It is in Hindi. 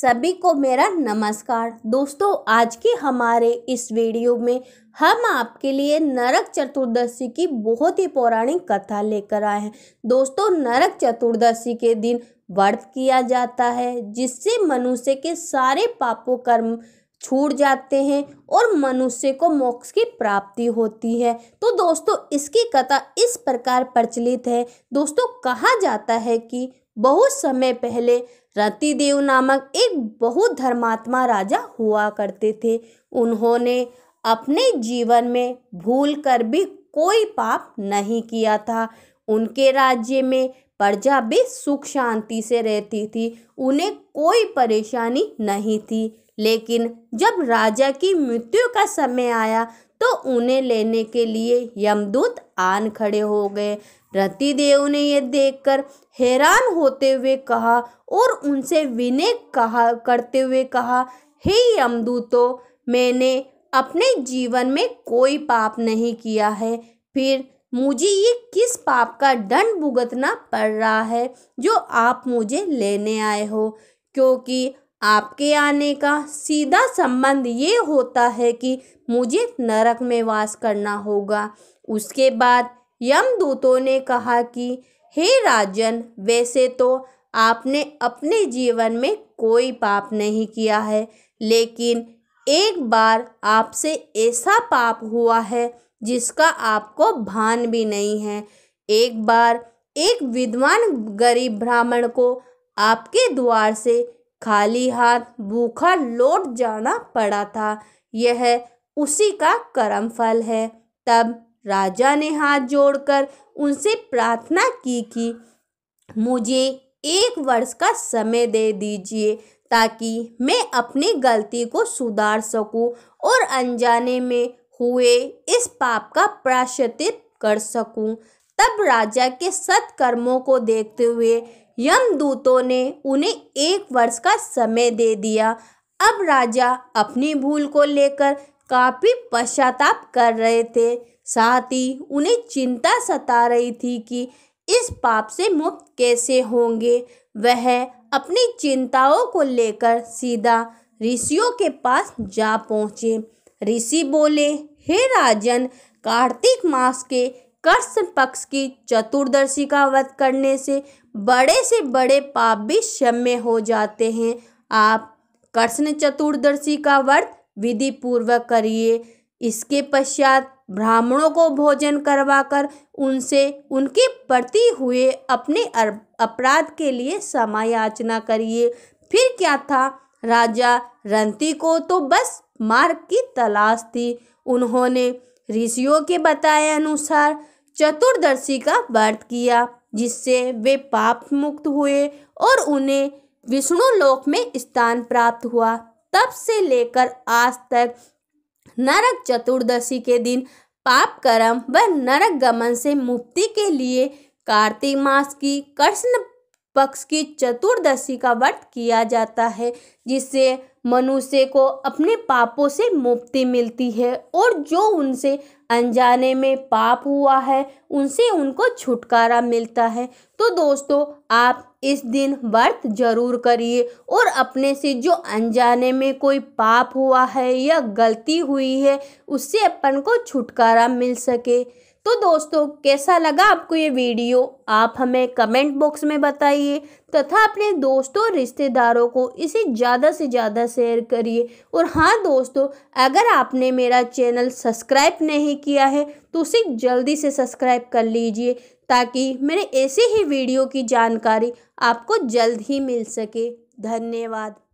सभी को मेरा नमस्कार दोस्तों आज के हमारे इस वीडियो में हम आपके लिए नरक चतुर्दशी की बहुत ही पौराणिक कथा लेकर आए हैं दोस्तों नरक चतुर्दशी के दिन व्रत किया जाता है जिससे मनुष्य के सारे पापों कर्म छूट जाते हैं और मनुष्य को मोक्ष की प्राप्ति होती है तो दोस्तों इसकी कथा इस प्रकार प्रचलित है दोस्तों कहा जाता है कि बहुत समय पहले रतिदेव नामक एक बहुत धर्मात्मा राजा हुआ करते थे उन्होंने अपने जीवन में भूल कर भी कोई पाप नहीं किया था उनके राज्य में प्रजा भी सुख शांति से रहती थी उन्हें कोई परेशानी नहीं थी लेकिन जब राजा की मृत्यु का समय आया तो उन्हें लेने के लिए यमदूत आन खड़े हो गए रतिदेव ने यह देखकर हैरान होते हुए कहा और उनसे विनय कहा करते हुए कहा हे यमदूतो मैंने अपने जीवन में कोई पाप नहीं किया है फिर मुझे ये किस पाप का दंड भुगतना पड़ रहा है जो आप मुझे लेने आए हो क्योंकि आपके आने का सीधा संबंध ये होता है कि मुझे नरक में वास करना होगा उसके बाद यमदूतों ने कहा कि हे राजन वैसे तो आपने अपने जीवन में कोई पाप नहीं किया है लेकिन एक बार आपसे ऐसा पाप हुआ है जिसका आपको भान भी नहीं है एक बार एक विद्वान गरीब ब्राह्मण को आपके द्वार से खाली हाथ भूखा लौट जाना पड़ा था यह उसी का कर्म फल है तब राजा ने हाथ जोड़कर उनसे प्रार्थना की कि मुझे एक वर्ष का समय दे दीजिए ताकि मैं अपनी गलती को सुधार सकूं और अनजाने में हुए इस पाप का प्राश्चित कर सकूं तब राजा के सत्कर्मों को देखते हुए यमदूतों ने उन्हें एक वर्ष का समय दे दिया अब राजा अपनी भूल को लेकर काफ़ी पश्चाताप कर रहे थे साथ ही उन्हें चिंता सता रही थी कि इस पाप से मुक्त कैसे होंगे वह अपनी चिंताओं को लेकर सीधा ऋषियों के पास जा पहुँचे ऋषि बोले हे राजन कार्तिक मास के कृष्ण पक्ष की चतुर्दशी का व्रत करने से बड़े से बड़े पाप भी क्षम्य हो जाते हैं आप कृष्ण चतुर्दशी का व्रत विधि पूर्वक करिए इसके पश्चात ब्राह्मणों को भोजन करवाकर उनसे उनके प्रति हुए अपने अपराध के लिए क्षमा याचना करिए फिर क्या था राजा रंती को तो बस मार्ग की तलाश थी उन्होंने ऋषियों के बताए अनुसार चतुर्दशी का व्रत किया जिससे वे पाप मुक्त हुए और उन्हें विष्णु लोक में स्थान प्राप्त हुआ तब से लेकर आज तक नरक चतुर्दशी के दिन पाप कर्म व नरक गमन से मुक्ति के लिए कार्तिक मास की कृष्ण पक्ष की चतुर्दशी का व्रत किया जाता है जिससे मनुष्य को अपने पापों से मुक्ति मिलती है और जो उनसे अनजाने में पाप हुआ है उनसे उनको छुटकारा मिलता है तो दोस्तों आप इस दिन व्रत जरूर करिए और अपने से जो अनजाने में कोई पाप हुआ है या गलती हुई है उससे अपन को छुटकारा मिल सके तो दोस्तों कैसा लगा आपको ये वीडियो आप हमें कमेंट बॉक्स में बताइए तथा अपने दोस्तों रिश्तेदारों को इसे ज़्यादा से ज़्यादा शेयर करिए और हाँ दोस्तों अगर आपने मेरा चैनल सब्सक्राइब नहीं किया है तो उसे जल्दी से सब्सक्राइब कर लीजिए ताकि मेरे ऐसे ही वीडियो की जानकारी आपको जल्द ही मिल सके धन्यवाद